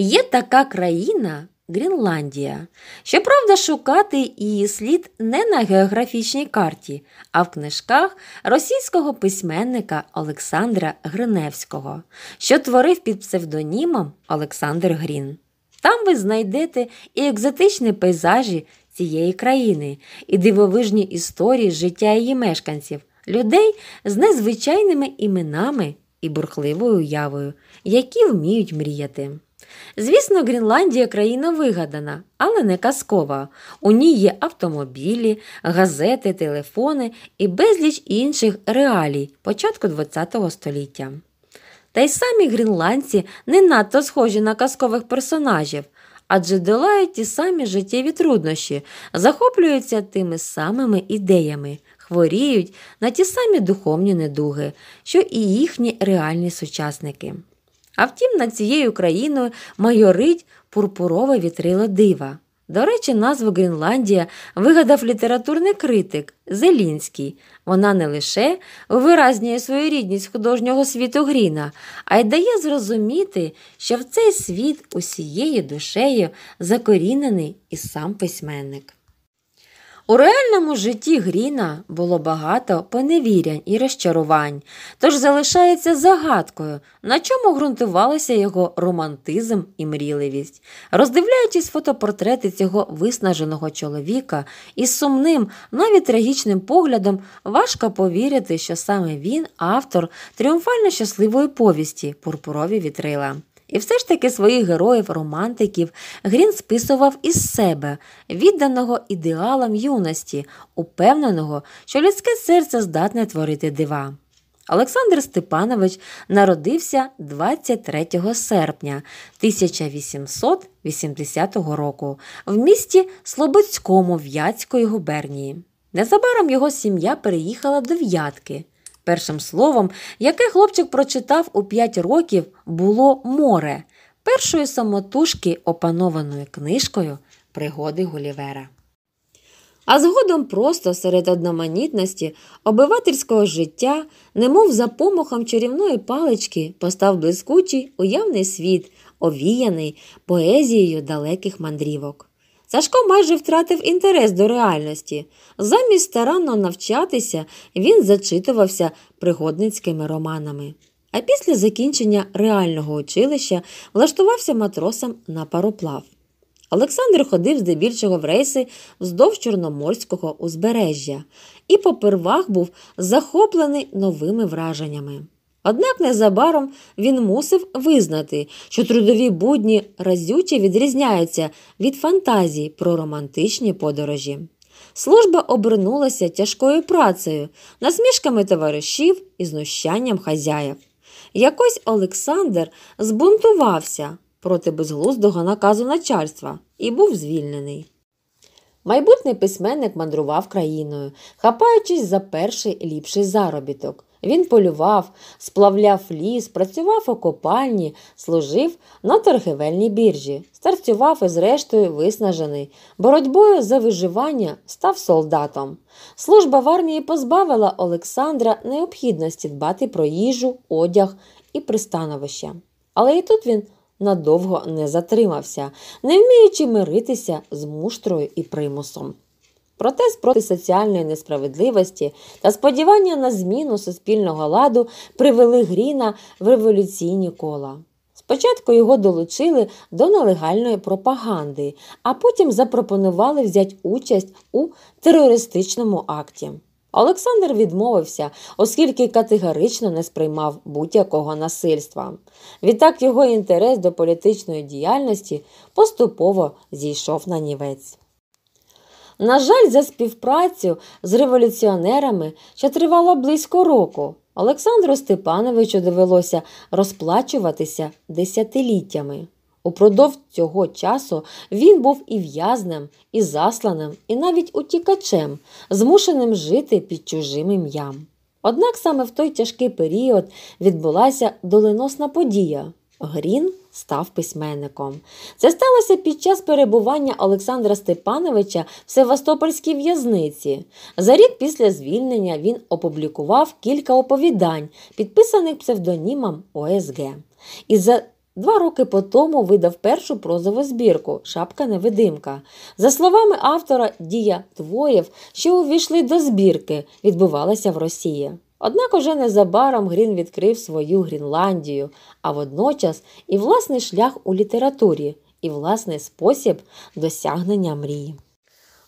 Є така країна Грінландія, щоправда, шукати її слід не на географічній карті, а в книжках російського письменника Олександра Гриневського, що творив під псевдонімом Олександр Грін. Там ви знайдете і екзотичні пейзажі цієї країни, і дивовижні історії життя її мешканців, людей з незвичайними іменами і бурхливою уявою, які вміють мріяти. Звісно, Грінландія країна вигадана, але не казкова. У ній є автомобілі, газети, телефони і безліч інших реалій початку ХХ століття. Та й самі грінландці не надто схожі на казкових персонажів, адже долають ті самі життєві труднощі, захоплюються тими самими ідеями, хворіють на ті самі духовні недуги, що і їхні реальні сучасники. А втім, над цією країною майорить пурпурове вітрило дива. До речі, назву Гренландія вигадав літературний критик Зелінський. Вона не лише виразнює свою рідність художнього світу Гріна, а й дає зрозуміти, що в цей світ усією душею закорінений і сам письменник. У реальному житті Гріна було багато поневірянь і розчарувань, тож залишається загадкою, на чому ґрунтувалися його романтизм і мріливість. Роздивляючись фотопортрети цього виснаженого чоловіка із сумним, навіть трагічним поглядом, важко повірити, що саме він автор тріумфально щасливої повісті Пурпурові вітрила. І все ж таки своїх героїв, романтиків Грін списував із себе, відданого ідеалам юності, упевненого, що людське серце здатне творити дива. Олександр Степанович народився 23 серпня 1880 року в місті Слободському В'ятської губернії. Незабаром його сім'я переїхала до В'ятки – Першим словом, яке хлопчик прочитав у 5 років, було море першої самотужки, опанованою книжкою пригоди Гулівера. А згодом просто серед одноманітності обивательського життя, немов за помахом чарівної палички, постав блискучий уявний світ, овіяний поезією далеких мандрівок. Сашко майже втратив інтерес до реальності. Замість старанно навчатися він зачитувався пригодницькими романами. А після закінчення реального училища влаштувався матросом на пароплав. Олександр ходив здебільшого в рейси вздовж чорноморського узбережжя і попервах був захоплений новими враженнями. Однак незабаром він мусив визнати, що трудові будні разюче відрізняються від фантазій про романтичні подорожі. Служба обернулася тяжкою працею, насмішками товаришів і знущанням хазяїв. Якось Олександр збунтувався проти безглуздого наказу начальства і був звільнений. Майбутній письменник мандрував країною, хапаючись за перший ліпший заробіток. Він полював, сплавляв ліс, працював у копальні, служив на торгівельній біржі, старцював і, зрештою, виснажений. Боротьбою за виживання став солдатом. Служба в армії позбавила Олександра необхідності дбати про їжу, одяг і пристановище. Але і тут він надовго не затримався, не вміючи миритися з муштрою і примусом. Протест проти соціальної несправедливості та сподівання на зміну суспільного ладу привели Гріна в революційні кола. Спочатку його долучили до нелегальної пропаганди, а потім запропонували взяти участь у терористичному акті. Олександр відмовився, оскільки категорично не сприймав будь-якого насильства. Відтак його інтерес до політичної діяльності поступово зійшов на нівець. На жаль, за співпрацю з революціонерами, що тривала близько року, Олександру Степановичу довелося розплачуватися десятиліттями. Упродовж цього часу він був і в'язнем, і засланим, і навіть утікачем, змушеним жити під чужим ім'ям. Однак саме в той тяжкий період відбулася доленосна подія. Грін став письменником. Це сталося під час перебування Олександра Степановича в Севастопольській в'язниці. За рік після звільнення він опублікував кілька оповідань, підписаних псевдонімом ОСГ. І за Два роки по тому видав першу прозову збірку Шапка невидимка. За словами автора, дія творів, що увійшли до збірки, відбувалася в Росії. Однак уже незабаром Грін відкрив свою Грінландію, а водночас і власний шлях у літературі, і власний спосіб досягнення мрії.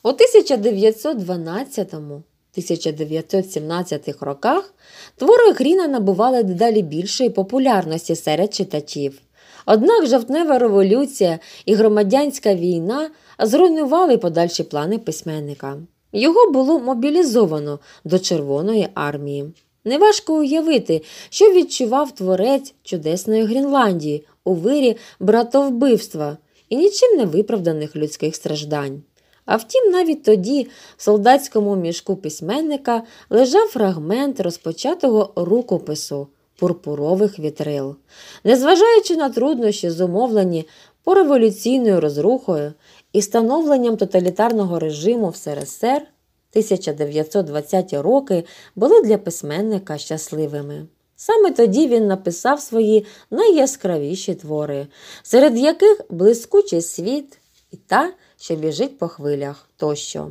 У 1912 1917 роках твори Гріна набували дедалі більшої популярності серед читачів. Однак жовтнева революція і громадянська війна зруйнували подальші плани письменника. Його було мобілізовано до Червоної армії. Неважко уявити, що відчував творець чудесної Грінландії у вирі братовбивства і нічим не виправданих людських страждань. А втім, навіть тоді в солдатському мішку письменника лежав фрагмент розпочатого рукопису. Пурпурових вітрил. Незважаючи на труднощі, зумовлені пореволюційною розрухою і становленням тоталітарного режиму в СРСР 1920-ті роки були для письменника щасливими. Саме тоді він написав свої найяскравіші твори, серед яких блискучий світ і та, що біжить по хвилях тощо.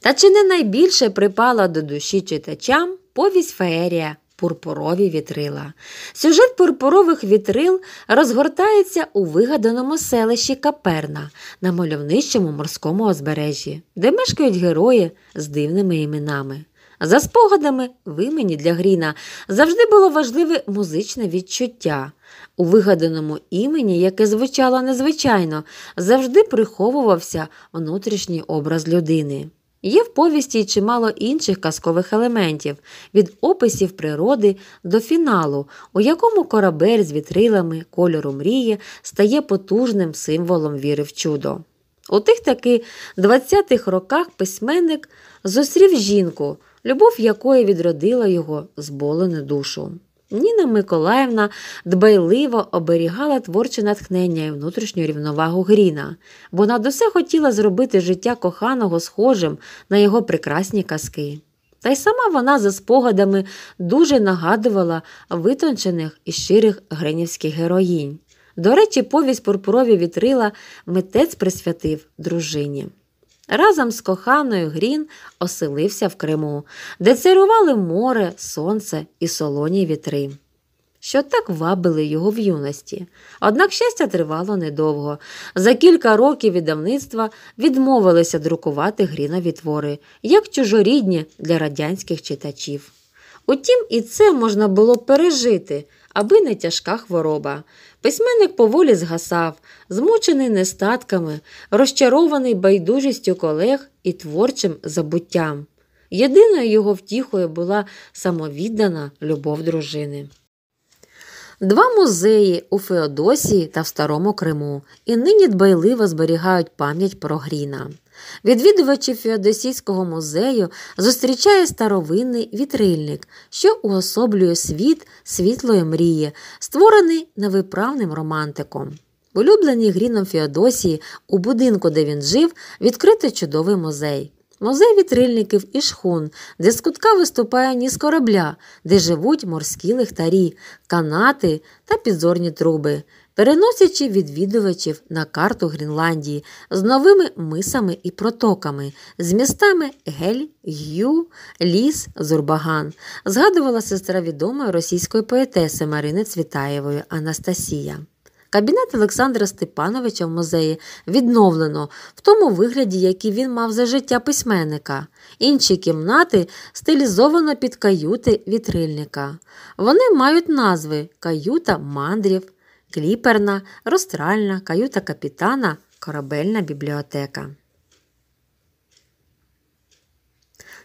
Та чи не найбільше припала до душі читачам повість феерія? пурпурові вітрила. Сюжет пурпурових вітрил розгортається у вигаданому селищі Каперна на мальовничому морському озбережжі, де мешкають герої з дивними іменами. За спогадами, в імені для Гріна завжди було важливе музичне відчуття. У вигаданому імені, яке звучало незвичайно, завжди приховувався внутрішній образ людини. Є в повісті чимало інших казкових елементів від описів природи до фіналу, у якому корабель з вітрилами кольору мрії стає потужним символом віри в чудо. У тих таки 20-х роках письменник зустрів жінку, любов якої відродила його зболену душу. Ніна Миколаївна дбайливо оберігала творче натхнення і внутрішню рівновагу Гріна, бо над усе хотіла зробити життя коханого схожим на його прекрасні казки. Та й сама вона за спогадами дуже нагадувала витончених і щирих гринівських героїнь. До речі, повість пурпурові вітрила митець присвятив дружині разом з коханою Грін оселився в Криму, де царювали море, сонце і солоні вітри. Що так вабили його в юності. Однак щастя тривало недовго. За кілька років від відмовилися друкувати грінові твори, як чужорідні для радянських читачів. Утім, і це можна було пережити аби не тяжка хвороба. Письменник поволі згасав, змучений нестатками, розчарований байдужістю колег і творчим забуттям. Єдиною його втіхою була самовіддана любов дружини. Два музеї у Феодосії та в Старому Криму і нині дбайливо зберігають пам'ять про Гріна. Відвідувачів Феодосійського музею зустрічає старовинний вітрильник, що уособлює світ світлої мрії, створений невиправним романтиком. Улюблені гріном Феодосії, у будинку, де він жив, відкрити чудовий музей. Музей вітрильників і шхун, де з кутка виступає ніс корабля, де живуть морські лихтарі, канати та підзорні труби переносячи відвідувачів на карту Гренландії з новими мисами і протоками, з містами Гель, Г'ю, Ліс, Зурбаган, згадувала сестра відомої російської поетеси Марини Цвітаєвої Анастасія. Кабінет Олександра Степановича в музеї відновлено в тому вигляді, який він мав за життя письменника. Інші кімнати стилізовано під каюти вітрильника. Вони мають назви каюта мандрів, кліперна, розтиральна, каюта капітана, корабельна бібліотека.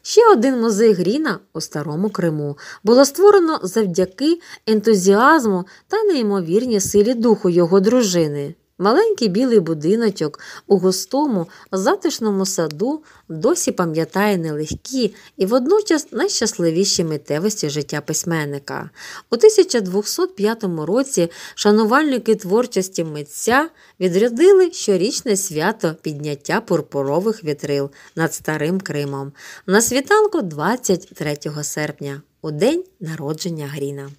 Ще один музей Гріна у Старому Криму було створено завдяки ентузіазму та неймовірній силі духу його дружини. Маленький білий будиночок у густому, затишному саду досі пам'ятає нелегкі і водночас найщасливіші митевості життя письменника. У 1205 році шанувальники творчості митця відрядили щорічне свято підняття пурпурових вітрил над Старим Кримом на світанку 23 серпня, у день народження Гріна.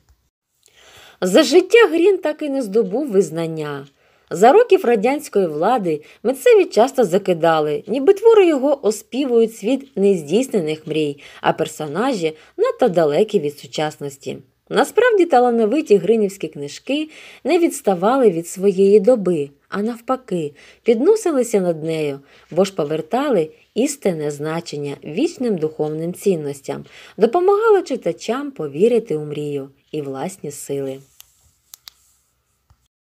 За життя Грін так і не здобув визнання. За років радянської влади митцеві часто закидали, ніби твори його оспівують світ нездійснених мрій, а персонажі надто далекі від сучасності. Насправді талановиті гринівські книжки не відставали від своєї доби, а навпаки, підносилися над нею, бо ж повертали істинне значення вічним духовним цінностям, допомагали читачам повірити у мрію і власні сили.